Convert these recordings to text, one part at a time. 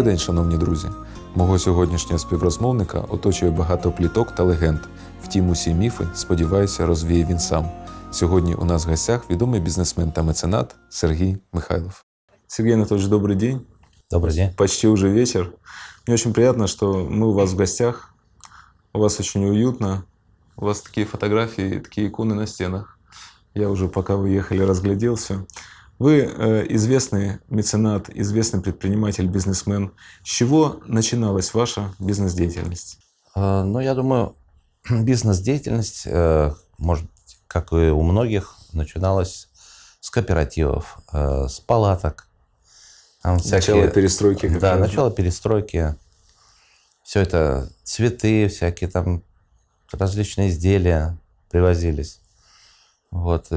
Добрий день, шановні друзі. Мого сьогоднішнього співрозмовника оточує багато пліток та легенд. Втім, усі міфи, сподіваюся, розвіє він сам. Сьогодні у нас в гостях відомий бізнесмен та меценат Сергій Михайлов. Сергей Анатольевич, добрый день. Добрый день. Почти уже вечер. Мне очень приятно, что мы у вас в гостях. У вас очень уютно. У вас такие фотографии, такие иконы на стенах. Я уже пока вы ехали, разглядел все. Вы э, известный меценат, известный предприниматель, бизнесмен. С чего начиналась ваша бизнес-деятельность? Э, ну, я думаю, бизнес-деятельность, э, может, как и у многих, начиналась с кооперативов, с палаток. Там всякие, начало перестройки. Да, раз. начало перестройки. Все это цветы, всякие там различные изделия привозились. Вот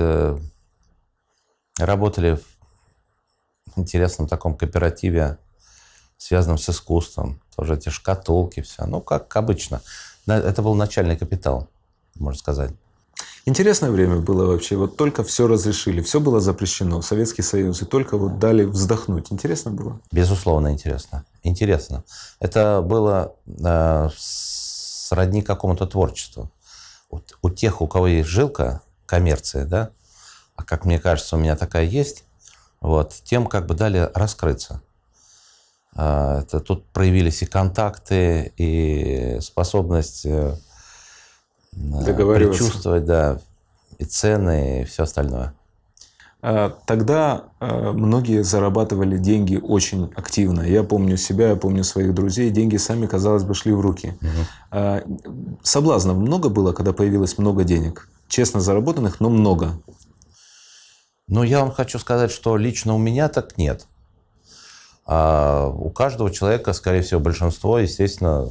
Работали в интересном таком кооперативе, связанном с искусством. Тоже эти шкатулки, все. Ну, как обычно. Это был начальный капитал, можно сказать. Интересное время было вообще. Вот только все разрешили, все было запрещено. Советский Союз. И только вот дали вздохнуть. Интересно было? Безусловно, интересно. Интересно. Это было э, сродни какому-то творчеству. Вот у тех, у кого есть жилка коммерции, да, а как мне кажется, у меня такая есть, вот, тем как бы дали раскрыться. А, это тут проявились и контакты, и способность э, э, предчувствовать, да, и цены, и все остальное. А, тогда э, многие зарабатывали деньги очень активно. Я помню себя, я помню своих друзей. Деньги сами, казалось бы, шли в руки. Угу. Соблазнов много было, когда появилось много денег? Честно заработанных, но много. Но я вам хочу сказать, что лично у меня так нет. А у каждого человека, скорее всего, большинство, естественно,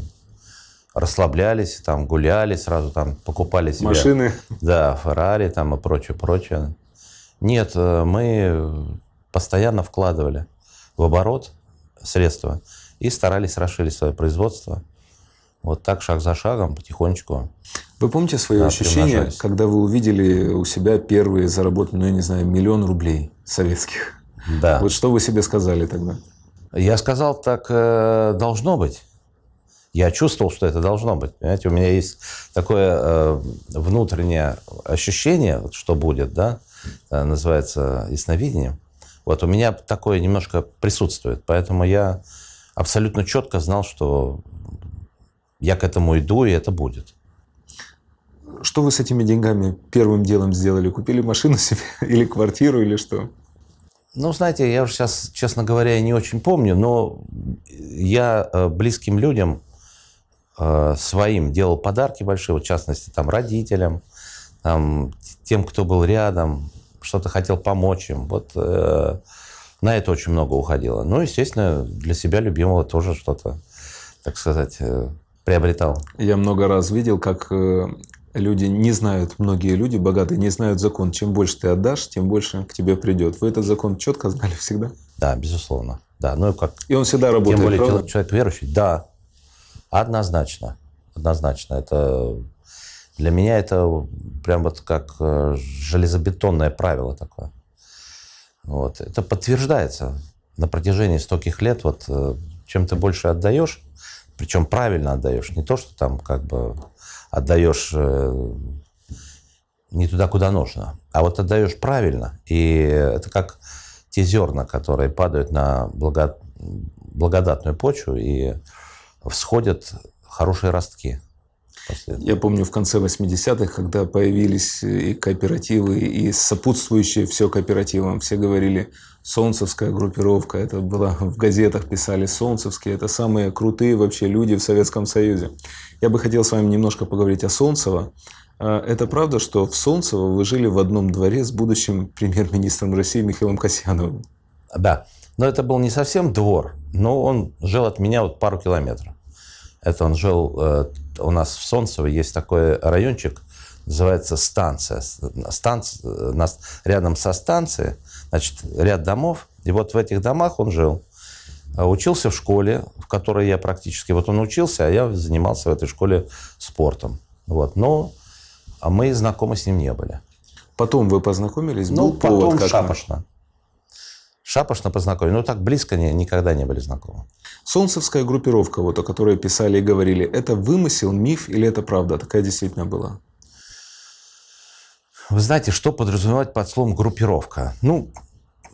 расслаблялись, там гуляли, сразу там покупали себе... Машины. Да, Феррари там и прочее, прочее. Нет, э, мы постоянно вкладывали в оборот средства и старались расширить свое производство. Вот так, шаг за шагом, потихонечку. Вы помните свои да, ощущения, когда вы увидели у себя первые заработанные, ну, я не знаю, миллион рублей советских? Да. Вот что вы себе сказали тогда? Я сказал, так э, должно быть. Я чувствовал, что это должно быть. Понимаете, у меня есть такое э, внутреннее ощущение, вот, что будет, да, э, называется ясновидение. Вот у меня такое немножко присутствует, поэтому я абсолютно четко знал, что я к этому иду, и это будет. Что вы с этими деньгами первым делом сделали? Купили машину себе или квартиру, или что? Ну, знаете, я уже сейчас, честно говоря, не очень помню, но я э, близким людям э, своим делал подарки большие, в частности, там, родителям, там, тем, кто был рядом, что-то хотел помочь им. Вот э, на это очень много уходило. Ну, естественно, для себя любимого тоже что-то, так сказать, э, приобретал? Я много раз видел, как э, люди не знают, многие люди богатые не знают закон. Чем больше ты отдашь, тем больше к тебе придет. Вы этот закон четко знали всегда? Да, безусловно. Да, ну как. И он всегда работает. Тем более правда? человек верующий. Да, однозначно, однозначно. Это для меня это прям вот как э, железобетонное правило такое. Вот. Это подтверждается на протяжении стольких лет. Вот э, чем ты больше отдаешь, причем правильно отдаешь, не то, что там как бы отдаешь э, не туда, куда нужно, а вот отдаешь правильно. И это как те зерна, которые падают на благо... благодатную почву и всходят хорошие ростки. Я помню в конце 80-х, когда появились и кооперативы, и сопутствующие все кооперативам, все говорили – солнцевская группировка, это было в газетах писали солнцевские, это самые крутые вообще люди в Советском Союзе. Я бы хотел с вами немножко поговорить о Солнцево. А, это правда, что в Солнцево вы жили в одном дворе с будущим премьер-министром России Михаилом Касьяновым? Да, но это был не совсем двор, но он жил от меня вот пару километров. Это он жил, э, у нас в Солнцево есть такой райончик, называется станция. Станция, э, рядом со станцией значит, ряд домов. И вот в этих домах он жил. А, учился в школе, в которой я практически... Вот он учился, а я занимался в этой школе спортом. Вот. Но а мы знакомы с ним не были. Потом вы познакомились? Ну, Был потом повод, как шапошно. Мы... Шапошно познакомились. Ну, так близко не, никогда не были знакомы. Солнцевская группировка, вот о которой писали и говорили, это вымысел, миф или это правда? Такая действительно была? Вы знаете, что подразумевать под словом группировка? Ну,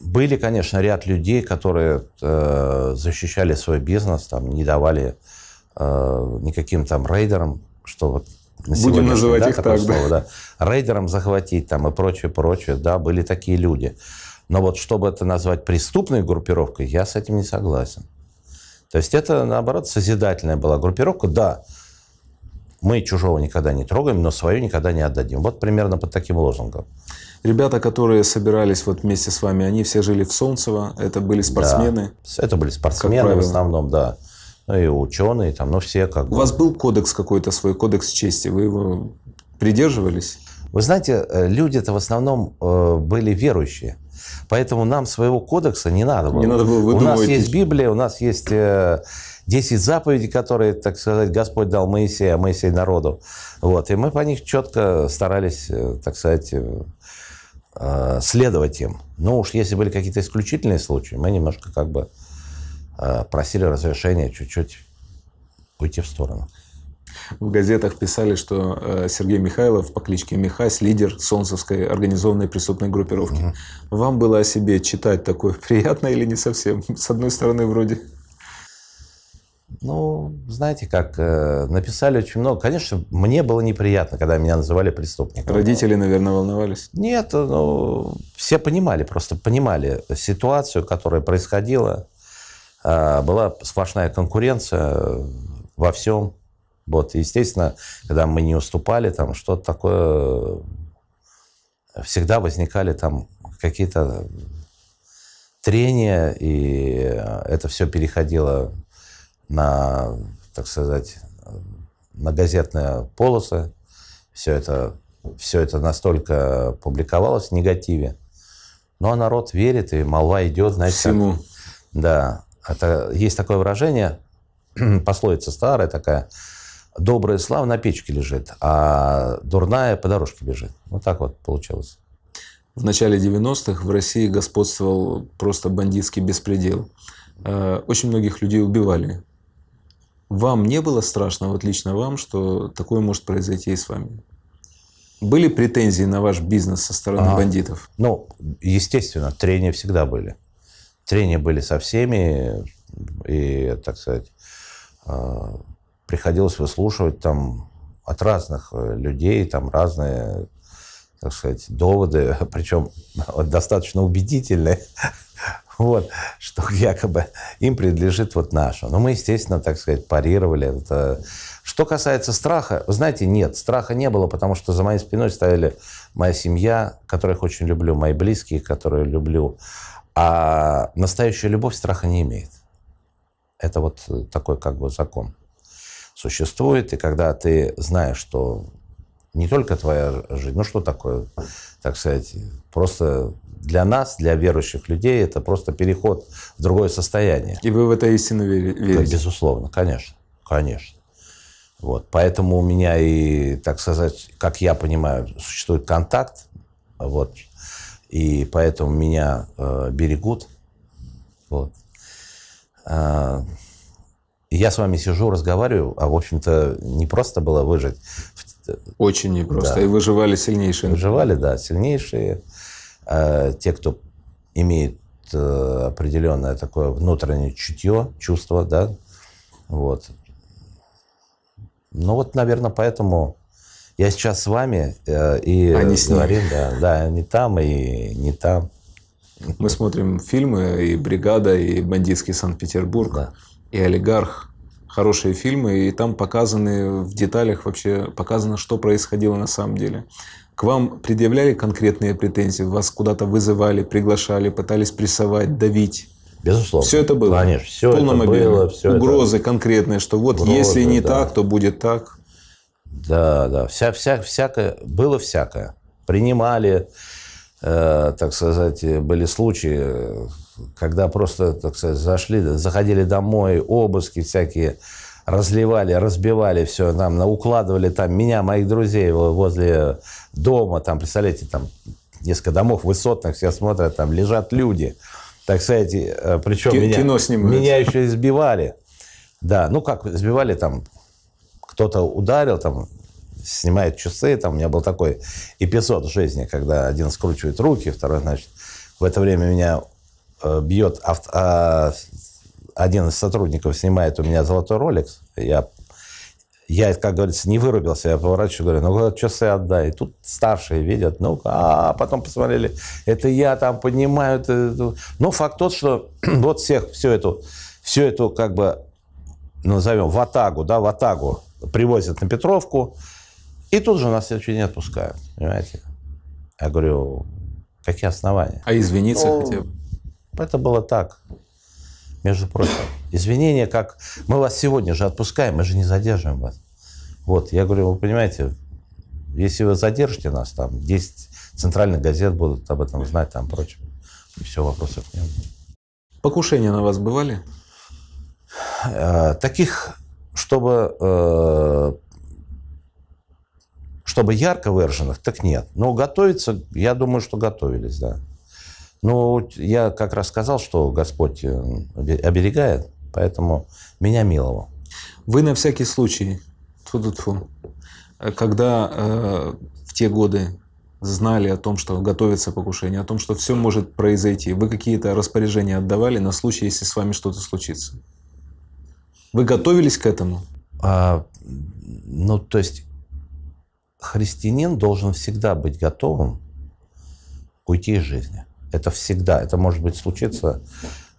были, конечно, ряд людей, которые э, защищали свой бизнес, там, не давали э, никаким там рейдерам, что вот на Будем называть да, их так, слово, да. Рейдерам захватить там и прочее, прочее, да, были такие люди. Но вот чтобы это назвать преступной группировкой, я с этим не согласен. То есть это, наоборот, созидательная была группировка. Да, мы чужого никогда не трогаем, но свое никогда не отдадим. Вот примерно под таким лозунгом. Ребята, которые собирались вот вместе с вами, они все жили в Солнцево, это были спортсмены? Да, это были спортсмены в основном, да. Ну и ученые там, ну все как У бы. У вас был кодекс какой-то свой, кодекс чести, вы его придерживались? Вы знаете, э, люди это в основном э, были верующие. Поэтому нам своего кодекса не надо было. Не надо было выдумывать. У нас есть Библия, у нас есть э, 10 заповедей, которые, так сказать, Господь дал Моисею, а Моисей народу. Вот. И мы по них четко старались, э, так сказать, э, э, следовать им. Ну уж если были какие-то исключительные случаи, мы немножко как бы просили разрешения чуть-чуть уйти в сторону. В газетах писали, что Сергей Михайлов по кличке Михась – лидер солнцевской организованной преступной группировки. Угу. Вам было о себе читать такое приятно или не совсем? С одной стороны, вроде ну, знаете как, э, написали очень много. Конечно, мне было неприятно, когда меня называли преступником. Родители, наверное, волновались? Нет, ну, все понимали, просто понимали ситуацию, которая происходила. А, была сплошная конкуренция э, во всем. Вот, естественно, когда мы не уступали, там что-то такое... Э, всегда возникали там какие-то трения, и это все переходило на, так сказать, на газетные полосы. Все это, все это настолько публиковалось в негативе. Но народ верит, и молва идет, знаете, Всему. Как, да. Это, есть такое выражение, пословица старая такая, добрая слава на печке лежит, а дурная по дорожке бежит. Вот так вот получилось. В начале 90-х в России господствовал просто бандитский беспредел. Э, очень многих людей убивали. Вам не было страшно, вот лично вам, что такое может произойти и с вами? Были претензии на ваш бизнес со стороны а, бандитов? Ну, естественно, трения всегда были. Трения были со всеми, и, так сказать, а, приходилось выслушивать там от разных э, людей, там разные так сказать, доводы, причем достаточно убедительные, вот, что якобы им принадлежит вот наше. Но мы, естественно, так сказать, парировали это. Что касается страха, вы знаете, нет, страха не было, потому что за моей спиной стояли моя семья, которых очень люблю, мои близкие, которые люблю. А настоящая любовь страха не имеет. Это вот такой как бы закон существует, и когда ты знаешь, что не только твоя жизнь, ну что такое, так сказать, просто для нас, для верующих людей, это просто переход в другое состояние. И вы в это истинно верите? Да, безусловно, конечно, конечно. Вот, поэтому у меня и, так сказать, как я понимаю, существует контакт, вот, и поэтому меня э, берегут, вот. Э, я с вами сижу, разговариваю, а, в общем-то, не просто было выжить очень непросто. Да. И выживали сильнейшие. Выживали, да, сильнейшие. Э, те, кто имеет э, определенное такое внутреннее чутье, чувство, да, вот. Ну вот, наверное, поэтому я сейчас с вами э, и а с говорим, да, да, не там и не там. Мы смотрим фильмы и «Бригада», и «Бандитский Санкт-Петербург», да. и «Олигарх» хорошие фильмы, и там показаны в деталях вообще, показано, что происходило на самом деле. К вам предъявляли конкретные претензии? Вас куда-то вызывали, приглашали, пытались прессовать, давить? Безусловно. Все это было. Конечно, все полном это объеме. Было, все Угрозы это... конкретные, что вот Угрозы, если не да. так, то будет так. Да, да. Вся, вся, всякое, было всякое. Принимали, э, так сказать, были случаи, когда просто, так сказать, зашли, заходили домой, обыски всякие, разливали, разбивали все, там, укладывали там меня, моих друзей возле дома, там, представляете, там несколько домов высотных, все смотрят, там лежат люди, так сказать, э, причем Ки- меня, снимают. меня еще избивали. Да, ну как избивали там, кто-то ударил, там снимает часы, там у меня был такой эпизод в жизни, когда один скручивает руки, второй, значит, в это время меня Э, бьет авто, а, один из сотрудников снимает у меня золотой роликс, я я, как говорится, не вырубился, я поворачиваю, говорю, ну, часы отдай. тут старшие видят, ну, а потом посмотрели, это я там поднимаю. Это... Но факт тот, что вот всех, всю эту, всю эту, как бы, назовем, ватагу, да, ватагу привозят на Петровку, и тут же на следующий день отпускают, понимаете? Я говорю, какие основания? А извиниться ну, хотя бы? Это было так, между прочим. Извинения как... Мы вас сегодня же отпускаем, мы же не задерживаем вас. Вот, я говорю, вы понимаете, если вы задержите нас, там 10 центральных газет будут об этом знать, там прочее. И все, вопросов нет. Покушения на вас бывали? Э, таких, чтобы, э, чтобы ярко выраженных, так нет. Но готовиться, я думаю, что готовились, да. Ну, я как раз сказал, что Господь э, оберегает, поэтому меня миловал. Вы на всякий случай, тьфу -тьфу -тьфу, э, когда э, в те годы знали о том, что готовится покушение, о том, что все может произойти, вы какие-то распоряжения отдавали на случай, если с вами что-то случится? Вы готовились к этому? А, ну, то есть христианин должен всегда быть готовым уйти из жизни. Это всегда, это может быть случиться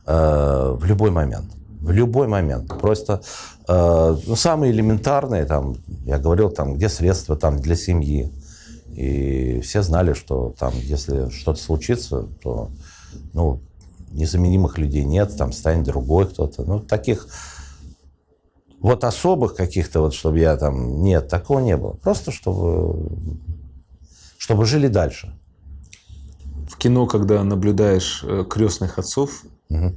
э, в любой момент. В любой момент. Просто э, ну, самые элементарные, там, я говорил, там, где средства там, для семьи. И все знали, что там, если что-то случится, то ну, незаменимых людей нет, там станет другой кто-то. Ну, таких вот особых каких-то, вот чтобы я там... Нет, такого не было. Просто чтобы, чтобы жили дальше кино, когда наблюдаешь э, крестных отцов, угу.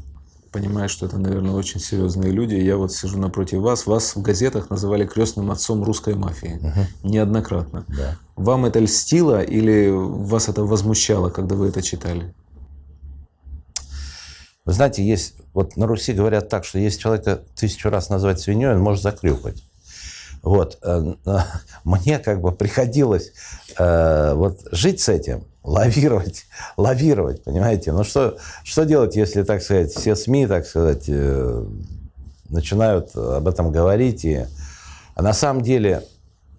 понимаешь, что это, наверное, очень серьезные люди. Я вот сижу напротив вас. Вас в газетах называли крестным отцом русской мафии угу. неоднократно. Да. Вам это льстило или вас это возмущало, когда вы это читали? Вы знаете, есть вот на Руси говорят так, что если человека тысячу раз назвать свиньей, он может закрюкать. Вот. Э, мне как бы приходилось э, вот жить с этим, лавировать, лавировать, понимаете? Ну что, что делать, если, так сказать, все СМИ, так сказать, э, начинают об этом говорить? И... А на самом деле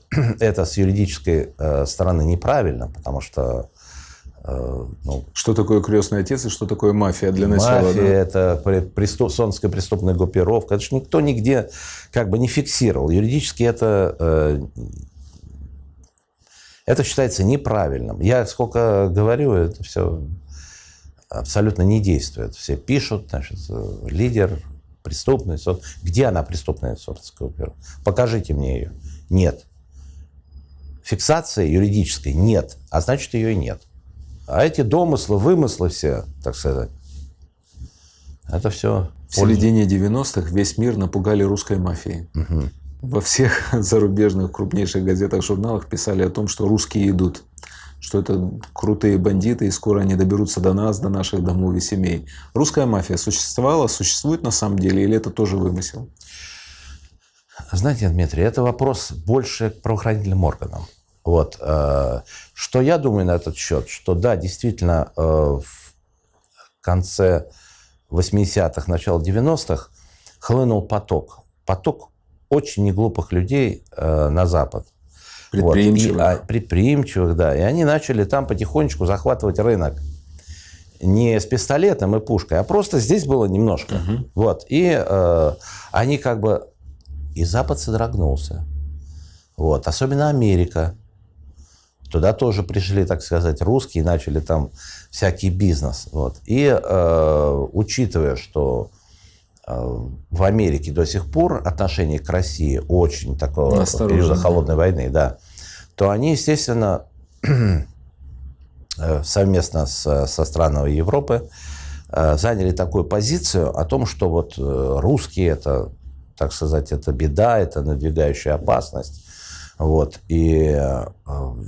это с юридической стороны неправильно, потому что Э, ну, что такое крестный отец и что такое мафия для начала? Мафия да? – это преступ, солнская преступная группировка. Это же никто нигде как бы не фиксировал. Юридически это, э, это считается неправильным. Я сколько говорю, это все абсолютно не действует. Все пишут, значит, лидер преступный. Где она преступная сонская группировка? Покажите мне ее. Нет. Фиксации юридической нет, а значит, ее и нет. А эти домыслы, вымыслы все, так сказать, это все. В середине 90-х весь мир напугали русской мафией. Угу. Во всех зарубежных крупнейших газетах, журналах писали о том, что русские идут что это крутые бандиты, и скоро они доберутся до нас, до наших домов и семей. Русская мафия существовала, существует на самом деле, или это тоже вымысел? Знаете, Дмитрий, это вопрос больше к правоохранительным органам. Вот. Э, что я думаю на этот счет? Что да, действительно, э, в конце 80-х, начало 90-х хлынул поток. Поток очень неглупых людей э, на Запад. Предприимчивых. Вот. И, а, предприимчивых, да. И они начали там потихонечку захватывать рынок. Не с пистолетом и пушкой, а просто здесь было немножко. Угу. Вот. И э, они как бы... И Запад содрогнулся. Вот. Особенно Америка. Туда тоже пришли, так сказать, русские, начали там всякий бизнес. Вот. И э, учитывая, что э, в Америке до сих пор отношение к России очень такого периода холодной войны, да, то они, естественно, э, совместно с, со странами Европы э, заняли такую позицию о том, что вот русские это, так сказать, это беда, это надвигающая опасность. Вот. И э,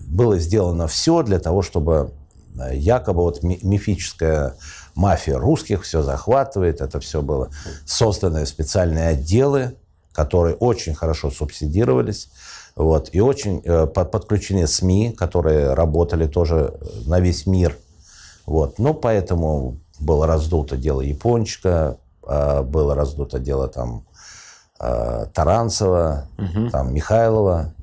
было сделано все для того, чтобы э, якобы вот ми мифическая мафия русских все захватывает. Это все было созданы специальные отделы, которые очень хорошо субсидировались. Вот. И очень э, подключены СМИ, которые работали тоже э, на весь мир. Вот. но поэтому было раздуто дело Япончика, а, было раздуто дело там Таранцева, угу. там Михайлова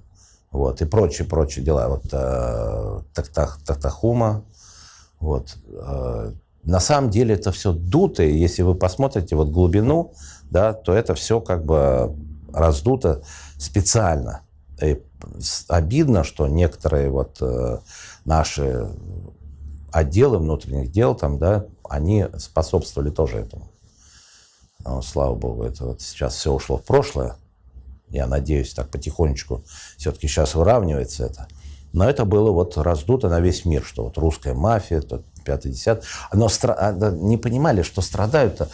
вот, и прочие-прочие дела. Вот э, Тактах, Тактахума, вот. Э, на самом деле это все дуто, и если вы посмотрите вот глубину, да, то это все как бы раздуто специально. И обидно, что некоторые вот э, наши отделы внутренних дел там, да, они способствовали тоже этому. Но, ну, слава богу, это вот сейчас все ушло в прошлое я надеюсь, так потихонечку все-таки сейчас выравнивается это. Но это было вот раздуто на весь мир, что вот русская мафия, тот 50 Но стра... А, не понимали, что страдают э,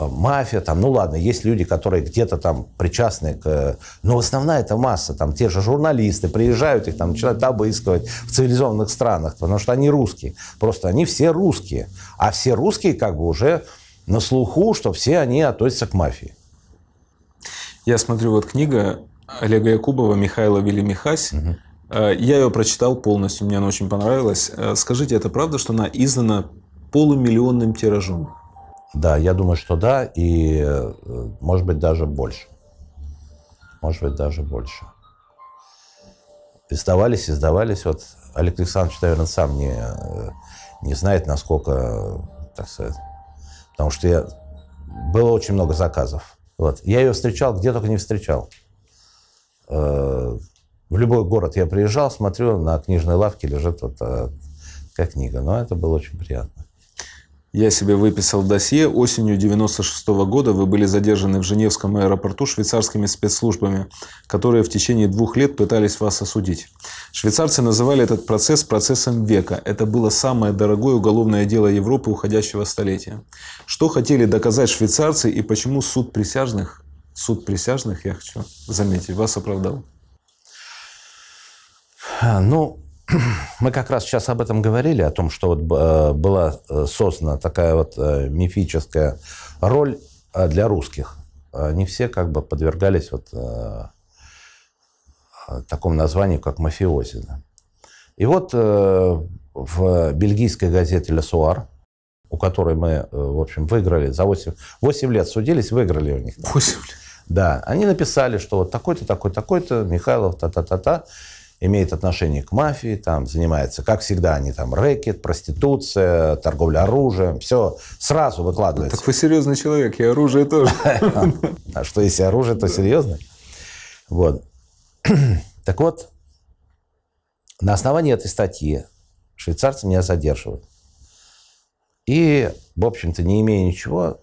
мафия, там, ну ладно, есть люди, которые где-то там причастны к... Но основная это масса, там те же журналисты приезжают, их там начинают обыскивать в цивилизованных странах, потому что они русские. Просто они все русские. А все русские как бы уже на слуху, что все они относятся к мафии. Я смотрю, вот книга Олега Якубова «Михаила Велимихась». Угу. Я ее прочитал полностью, мне она очень понравилась. Э, скажите, это правда, что она издана полумиллионным тиражом? Да, я думаю, что да, и э, может быть даже больше. Может быть даже больше. Издавались, издавались. Вот Олег Александрович, наверное, сам не, не знает, насколько, так сказать. Потому что я... было очень много заказов вот. Я ее встречал, где только не встречал. Э, в любой город я приезжал, смотрю, на книжной лавке лежит вот э, такая книга. Но это было очень приятно. Я себе выписал досье. Осенью 96 -го года вы были задержаны в Женевском аэропорту швейцарскими спецслужбами, которые в течение двух лет пытались вас осудить. Швейцарцы называли этот процесс процессом века. Это было самое дорогое уголовное дело Европы уходящего столетия. Что хотели доказать швейцарцы и почему суд присяжных, суд присяжных, я хочу заметить, вас оправдал? Ну, мы как раз сейчас об этом говорили, о том, что вот э, была э, создана такая вот э, мифическая роль для русских. Они все как бы подвергались вот такому названию, как мафиози. И вот в бельгийской газете «Ле Суар», у которой мы, в общем, выиграли за 8, 8 лет судились, выиграли у них. 8 лет? Да. Они написали, что вот такой-то, такой, такой-то, то Михайлов, та-та-та-та имеет отношение к мафии, там занимается, как всегда, они там рэкет, проституция, торговля оружием, все сразу выкладывается. Так вы серьезный человек, и оружие тоже. А что, если оружие, то серьезно? Вот. Так вот, на основании этой статьи швейцарцы меня задерживают. И, в общем-то, не имея ничего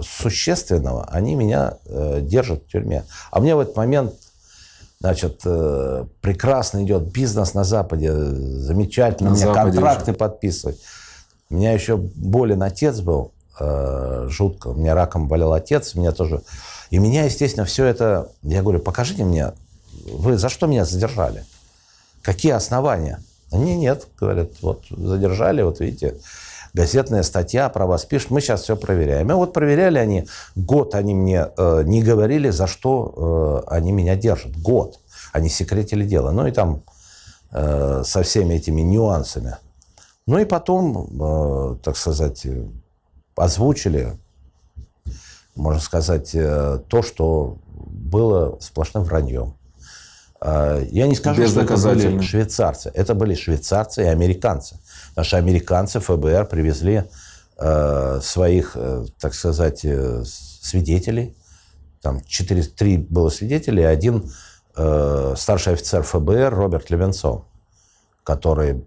существенного, они меня э, держат в тюрьме. А мне в этот момент Значит, э, прекрасно идет бизнес на Западе, замечательно, на мне Западе контракты уже. подписывать. У меня еще болен отец был, э, жутко. У меня раком болел отец, у меня тоже. И меня, естественно, все это... Я говорю, покажите мне, вы за что меня задержали? Какие основания? Они нет, говорят, вот задержали, вот видите газетная статья про вас пишет, мы сейчас все проверяем. И вот проверяли они, год они мне э, не говорили, за что э, они меня держат. Год. Они секретили дело. Ну и там э, со всеми этими нюансами. Ну и потом, э, так сказать, озвучили, можно сказать, э, то, что было сплошным враньем. А, я не скажу, что это были швейцарцы. Это были швейцарцы и американцы. Наши американцы ФБР привезли э, своих, э, так сказать, э, свидетелей. Там четыре, три было свидетелей, один старший офицер ФБР Роберт Левенцов, который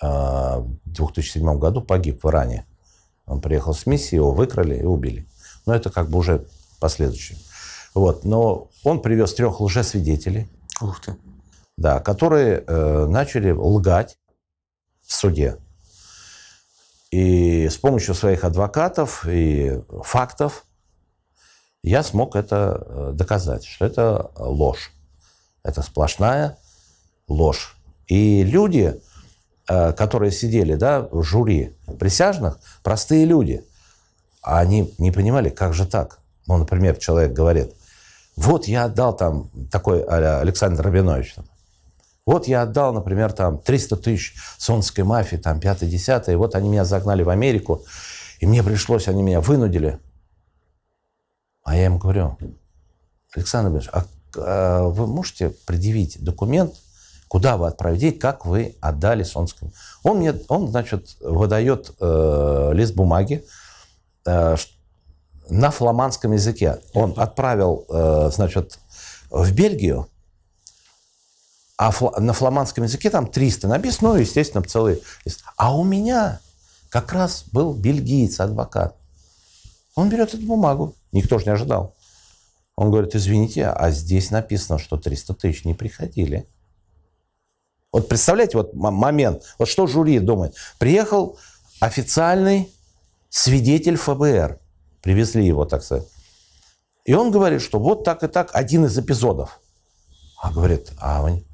в 2007 году погиб в Иране. Он приехал с миссии, его выкрали и убили. Но это как бы уже последующее. Вот. Но он привез трех лжесвидетелей. Ух ты. Да, которые э, начали лгать в суде. И с помощью своих адвокатов и фактов я смог это э, доказать, что это ложь. Это сплошная ложь. И люди, э, которые сидели да, в жюри присяжных, простые люди, а они не понимали, как же так. Ну, например, человек говорит, вот я отдал там, такой Александр Рабинович, там, вот я отдал, например, там 300 тысяч солнской мафии, там 5-10, вот они меня загнали в Америку, и мне пришлось, они меня вынудили. А я им говорю, Александр Ильич, а, а вы можете предъявить документ, куда вы отправили, как вы отдали солнскому? Он мне, он, значит, выдает э, лист бумаги, э, на фламандском языке. Он отправил, э, значит, в Бельгию, а на фламандском языке там 300 написано, ну, естественно, целый А у меня как раз был бельгиец, адвокат. Он берет эту бумагу, никто же не ожидал. Он говорит, извините, а здесь написано, что 300 тысяч не приходили. Вот представляете, вот момент, вот что жюри думает. Приехал официальный свидетель ФБР привезли его, так сказать. И он говорит, что вот так и так один из эпизодов. А говорит, а он...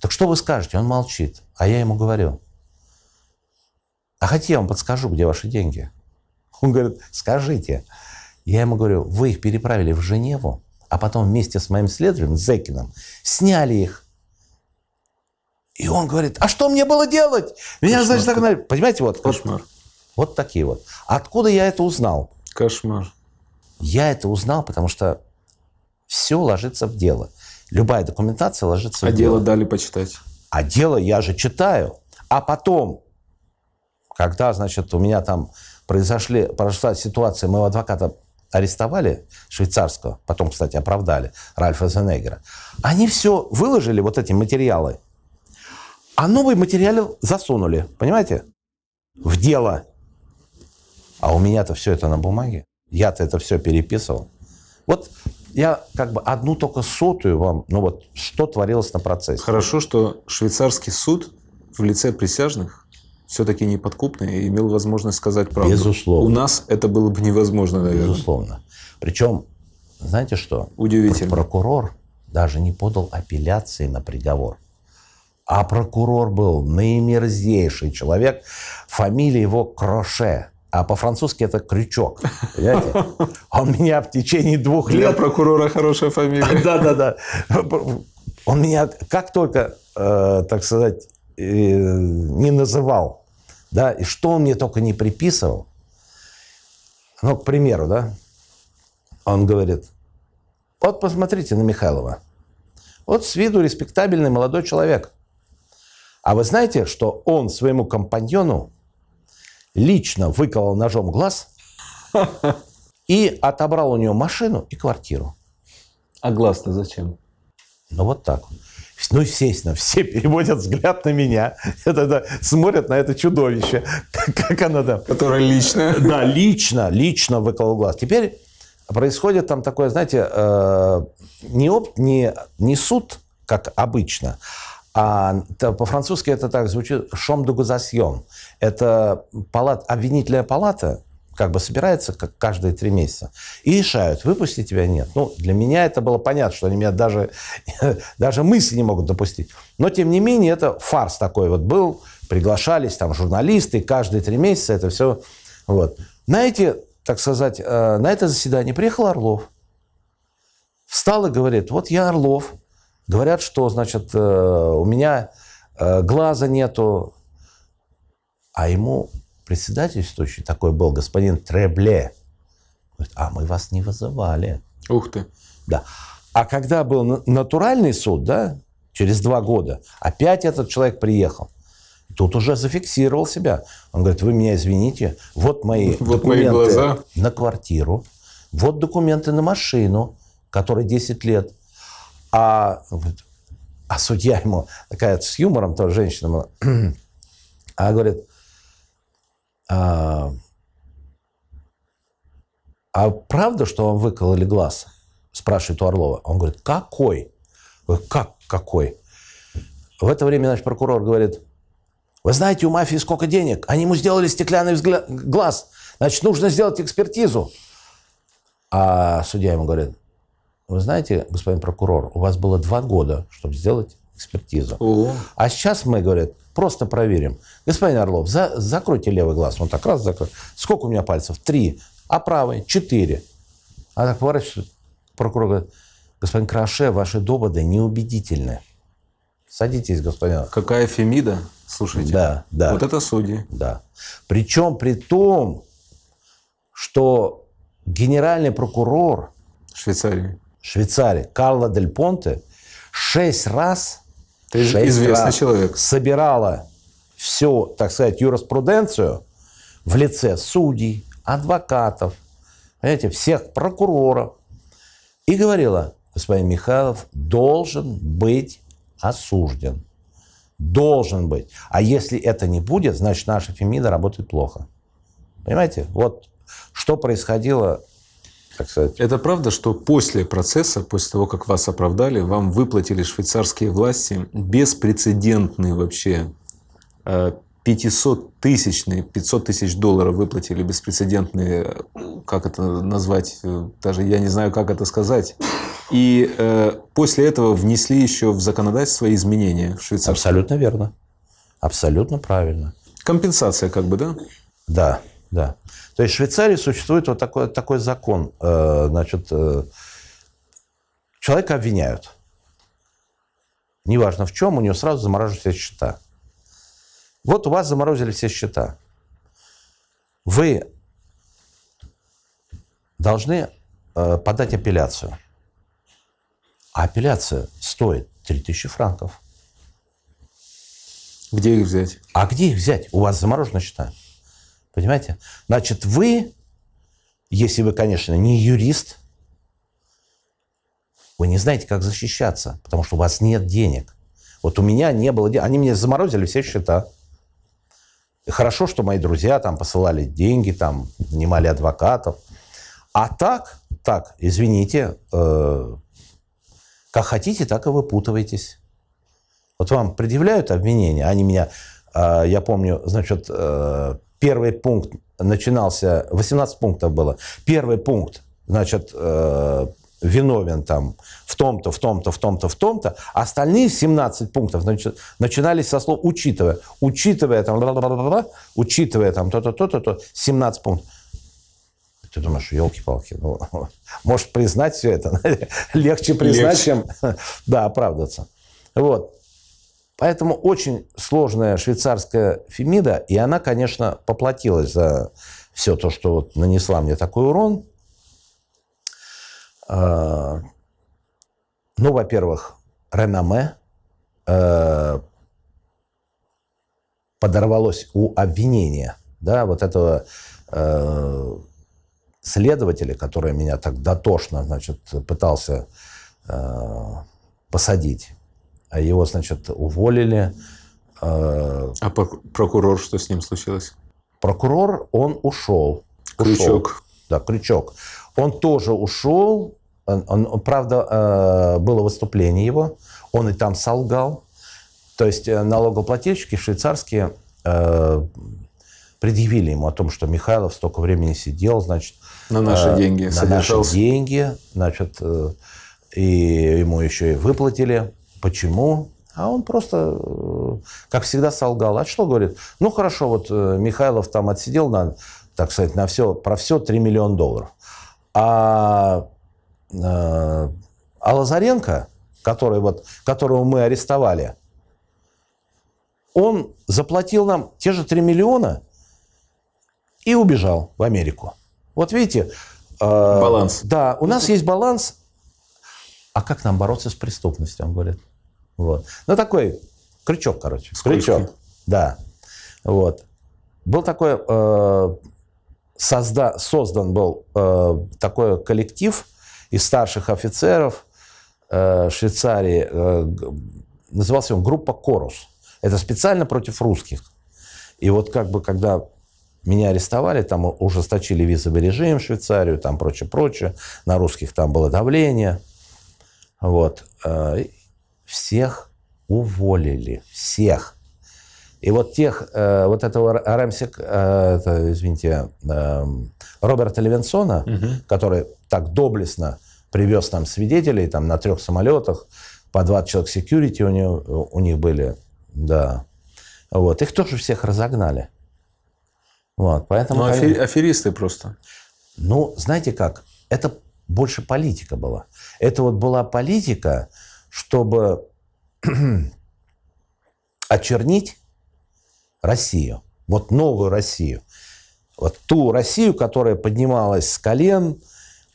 Так что вы скажете? Он молчит. А я ему говорю, а хотите, я вам подскажу, где ваши деньги? Он говорит, скажите. Я ему говорю, вы их переправили в Женеву, а потом вместе с моим следователем, Зекином сняли их. И он говорит, а что мне было делать? Меня, Кошмар. значит, так... Понимаете, вот... Кошмар. Вот такие вот. Откуда я это узнал? Кошмар. Я это узнал, потому что все ложится в дело. Любая документация ложится а в дело. А дело дали почитать. А дело я же читаю. А потом, когда, значит, у меня там произошли, произошла ситуация, моего адвоката арестовали, швейцарского, потом, кстати, оправдали, Ральфа Зенегера, они все выложили, вот эти материалы, а новые материалы засунули, понимаете, в дело. А у меня-то все это на бумаге. Я-то это все переписывал. Вот я как бы одну только сотую вам, ну вот, что творилось на процессе. Хорошо, что швейцарский суд в лице присяжных все-таки неподкупный и имел возможность сказать правду. Безусловно. У нас это было бы невозможно, наверное. Безусловно. Причем, знаете что? Удивительно. Прокурор даже не подал апелляции на приговор. А прокурор был наимерзейший человек. Фамилия его Кроше а по-французски это крючок. Понимаете? Он а меня в течение двух лет... Для прокурора хорошая фамилия. Да-да-да. Он меня как только, э, так сказать, э, не называл, да, и что он мне только не приписывал. Ну, к примеру, да, он говорит, вот посмотрите на Михайлова. Вот с виду респектабельный молодой человек. А вы знаете, что он своему компаньону лично выколол ножом глаз и отобрал у него машину и квартиру. А глаз-то зачем? Ну, вот так. Ну, естественно, все переводят взгляд на меня, это, это, смотрят на это чудовище, как оно там. Которое лично. Да, лично, лично выколол глаз. Теперь происходит там такое, знаете, э, не, оп, не, не суд, как обычно, а по-французски это так звучит «шом дугузасьем». Это палат, обвинительная палата, как бы собирается как каждые три месяца и решают, выпустить тебя нет. Ну, для меня это было понятно, что они меня даже, даже мысли не могут допустить. Но, тем не менее, это фарс такой вот был. Приглашались там журналисты, каждые три месяца это все. Вот. На эти, так сказать, э, на это заседание приехал Орлов. Встал и говорит, вот я Орлов, Говорят, что, значит, э, у меня э, глаза нету. А ему председатель председательствующий такой был, господин Требле. Говорит, а мы вас не вызывали. Ух ты. Да. А когда был натуральный суд, да, через два года, опять этот человек приехал. Тут уже зафиксировал себя. Он говорит, вы меня извините, вот мои вот документы мои глаза. на квартиру, вот документы на машину, которой 10 лет – а, а судья ему, такая с юмором тоже женщина, она говорит, а, а правда, что вам выкололи глаз? Спрашивает у Орлова. Он говорит, какой? как какой? В это время наш прокурор говорит, вы знаете, у мафии сколько денег? Они ему сделали стеклянный взгля... глаз. Значит, нужно сделать экспертизу. А судья ему говорит, вы знаете, господин прокурор, у вас было два года, чтобы сделать экспертизу. О. А сейчас мы, говорят, просто проверим. Господин Орлов, за, закройте левый глаз. Он так раз закрыл. Сколько у меня пальцев? Три. А правый? Четыре. А так поворачивается. Прокурор говорит, господин Краше, ваши доводы неубедительны. Садитесь, господин. Какая фемида, слушайте. Да, да. Вот это судьи. Да. Причем при том, что генеральный прокурор Швейцарии Швейцарии, Карла Дель Понте, шесть раз, Ты шесть известный раз человек. собирала всю, так сказать, юриспруденцию в лице судей, адвокатов, понимаете, всех прокуроров. И говорила, господин Михайлов должен быть осужден. Должен быть. А если это не будет, значит, наша фемида работает плохо. Понимаете? Вот что происходило так сказать. Это правда, что после процесса, после того, как вас оправдали, вам выплатили швейцарские власти беспрецедентные вообще 500 э, тысячные, 500 тысяч долларов выплатили беспрецедентные, как это назвать, э, даже я не знаю, как это сказать. И э, после этого внесли еще в законодательство изменения в Швейцарии. Абсолютно верно. Абсолютно правильно. Компенсация как бы, да? Да. Да. То есть в Швейцарии существует вот такой, такой закон. Э, значит, э, человека обвиняют. Неважно в чем, у него сразу замораживаются все счета. Вот у вас заморозили все счета. Вы должны э, подать апелляцию. А апелляция стоит 3000 франков. Где их взять? А где их взять? У вас заморожены счета. Понимаете? Значит, вы, если вы, конечно, не юрист, вы не знаете, как защищаться, потому что у вас нет денег. Вот у меня не было денег. Они мне заморозили все счета. И хорошо, что мои друзья там посылали деньги, там нанимали адвокатов. А так, так, извините, э, как хотите, так и выпутывайтесь. Вот вам предъявляют обвинения, они меня, э, я помню, значит, э, Первый пункт начинался, 18 пунктов было. Первый пункт, значит, э, виновен там в том-то, в том-то, в том-то, в том-то. Остальные 17 пунктов значит, начинались со слов «учитывая». Учитывая там, учитывая там то-то, то-то, то 17 пунктов. Ты думаешь, елки-палки, ну, может признать все это? Легче признать, Легче. чем да, оправдаться. Вот. Поэтому очень сложная швейцарская фемида, и она, конечно, поплатилась за все то, что вот нанесла мне такой урон. А, ну, во-первых, реноме э, подорвалось у обвинения, да, вот этого э, следователя, который меня так дотошно, значит, пытался э, посадить. А Его, значит, уволили. А, а прокурор, что с ним случилось? Прокурор, он ушел. Крючок. Ушел. Да, Крючок. Он тоже ушел. Он, он, правда, э, было выступление его. Он и там солгал. То есть э, налогоплательщики швейцарские э, предъявили ему о том, что Михайлов столько времени сидел, значит... На наши деньги На содержался. наши деньги, значит, и ему еще и выплатили Почему? А он просто, э, как всегда, солгал. А что говорит? Ну хорошо, вот э, Михайлов там отсидел на, так сказать, на все, про все 3 миллиона долларов. А, э, а Лазаренко, который вот, которого мы арестовали, он заплатил нам те же 3 миллиона и убежал в Америку. Вот видите, Баланс. Э, да, у нас есть баланс а как нам бороться с преступностью, он говорит. Вот. Ну, такой крючок, короче. Скользкий. Крючок, да. Вот. Был такой, э, созда, создан был э, такой коллектив из старших офицеров э, Швейцарии, э, назывался он группа «Корус». Это специально против русских. И вот как бы, когда меня арестовали, там ужесточили визовый режим в Швейцарию, там прочее-прочее, на русских там было давление – вот. Э, всех уволили. Всех. И вот тех, э, вот этого Рамсик, э, это, извините, эм, Роберта Левенсона, угу. который так доблестно привез там свидетелей там, на трех самолетах, по 20 человек секьюрити у, него, у них были, да. Вот. Их тоже всех разогнали. Вот, поэтому... Ну, афери, аферисты просто. Ну, знаете как, это больше политика была. Это вот была политика, чтобы очернить Россию, вот новую Россию, вот ту Россию, которая поднималась с колен,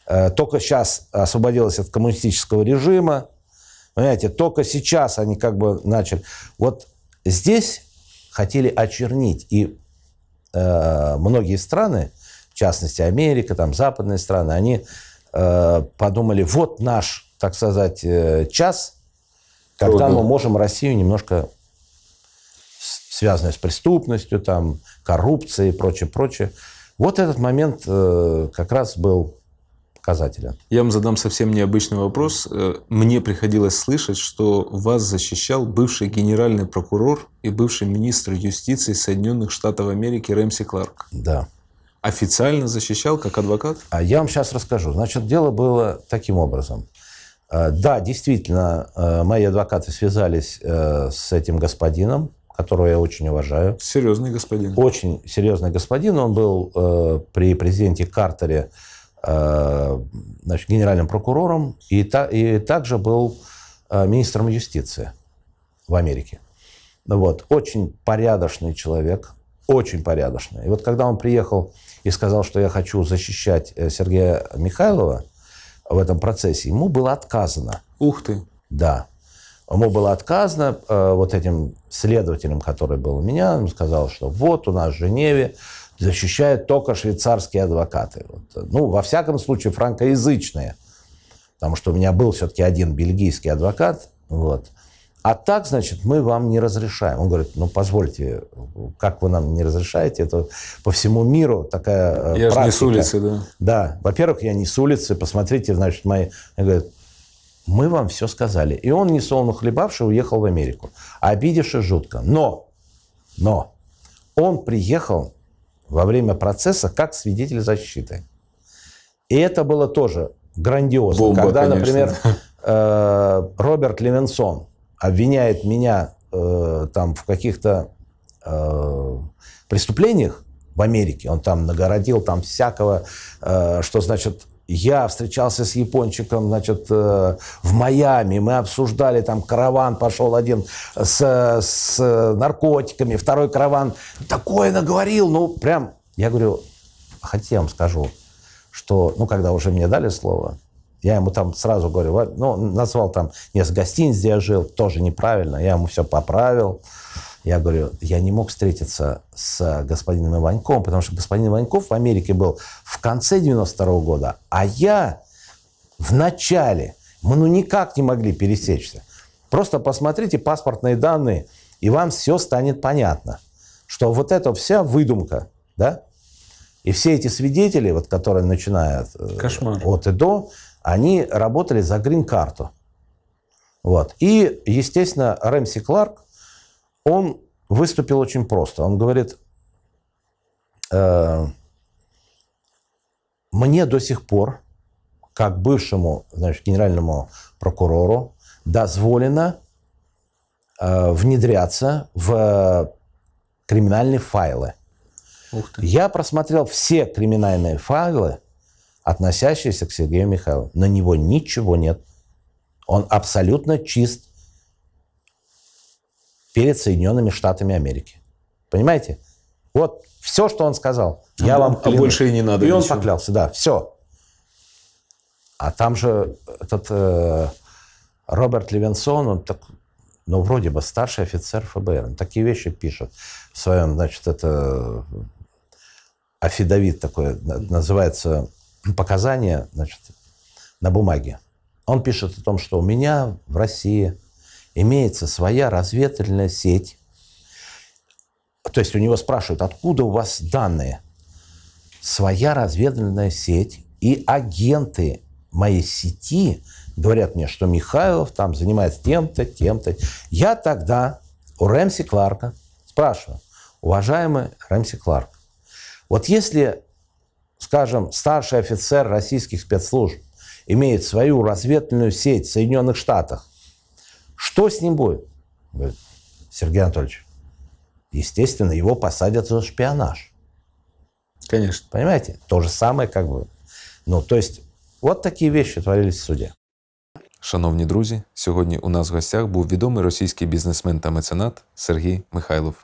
э, только сейчас освободилась от коммунистического режима, понимаете, только сейчас они как бы начали. Вот здесь хотели очернить, и э, многие страны, в частности Америка, там западные страны, они Э, подумали, вот наш, так сказать, э, час, когда Трудно. мы можем Россию немножко связанную с преступностью, там, коррупцией и прочее, прочее. Вот этот момент э, как раз был показателен. Я вам задам совсем необычный вопрос. Мне приходилось слышать, что вас защищал бывший генеральный прокурор и бывший министр юстиции Соединенных Штатов Америки Рэмси Кларк. Да официально защищал как адвокат? А я вам сейчас расскажу. Значит, дело было таким образом. Э, да, действительно, э, мои адвокаты связались э, с этим господином, которого я очень уважаю. Серьезный господин. Очень серьезный господин. Он был при президенте Картере значит, генеральным прокурором и, та, и также был министром юстиции в Америке. Вот. Очень порядочный человек, очень порядочный. И вот когда он приехал и сказал, что я хочу защищать э, Сергея Михайлова в этом процессе, ему было отказано. Ух ты! Да. Ему было отказано э, вот этим следователем, который был у меня, он сказал, что вот у нас в Женеве защищают только швейцарские адвокаты. Вот. Э, ну, во всяком случае, франкоязычные. Потому что у меня был все-таки один бельгийский адвокат. Вот. А так, значит, мы вам не разрешаем. Он говорит, ну, позвольте, как вы нам не разрешаете? Это по всему миру такая э, я практика. Я не с улицы, да? Да. Во-первых, я не с улицы. Посмотрите, значит, мои... Я говорю, мы вам все сказали. И он, несолоно хлебавший, уехал в Америку. Обидевший жутко. Но, но, он приехал во время процесса как свидетель защиты. И это было тоже грандиозно. Бомба, когда, конечно. например, э, Роберт Левенсон – обвиняет меня э, там в каких-то э, преступлениях в Америке, он там нагородил там всякого, э, что значит я встречался с япончиком, значит, э, в Майами, мы обсуждали, там караван пошел один с, с наркотиками, второй караван, такое наговорил, ну, прям, я говорю, «А хотя я вам скажу, что, ну, когда уже мне дали слово, я ему там сразу говорю, ну, назвал там несколько гостиниц, где я жил, тоже неправильно. Я ему все поправил. Я говорю, я не мог встретиться с господином Иваньком, потому что господин Иваньков в Америке был в конце 92 -го года, а я в начале. Мы ну никак не могли пересечься. Просто посмотрите паспортные данные, и вам все станет понятно, что вот это вся выдумка, да? И все эти свидетели, вот, которые начинают э, Кошмар. от и до, они работали за грин-карту. Вот. И, естественно, Рэмси Кларк, он выступил очень просто. Он говорит, э, мне до сих пор, как бывшему значит, генеральному прокурору, дозволено э, внедряться в криминальные файлы. Я просмотрел все криминальные файлы относящийся к Сергею Михайлову На него ничего нет. Он абсолютно чист перед Соединенными Штатами Америки. Понимаете? Вот все, что он сказал, а я вам а клянусь. больше и не надо. И ничего. он поклялся, да, все. А там же этот э, Роберт Левинсон, он так, ну, вроде бы старший офицер ФБР, он такие вещи пишет в своем, значит, это э, афидавит такой, называется показания значит, на бумаге. Он пишет о том, что у меня в России имеется своя разведывательная сеть. То есть у него спрашивают, откуда у вас данные? Своя разведывательная сеть и агенты моей сети говорят мне, что Михайлов там занимается тем-то, тем-то. Я тогда у Рэмси Кларка спрашиваю, уважаемый Рэмси Кларк, вот если скажем, старший офицер российских спецслужб имеет свою разведывательную сеть в Соединенных Штатах, что с ним будет? Говорит, Сергей Анатольевич, естественно, его посадят за шпионаж. Конечно. Понимаете? То же самое как бы. Ну, то есть, вот такие вещи творились в суде. Шановні друзі, сьогодні у нас в гостях був відомий російський бізнесмен та меценат Сергій Михайлов.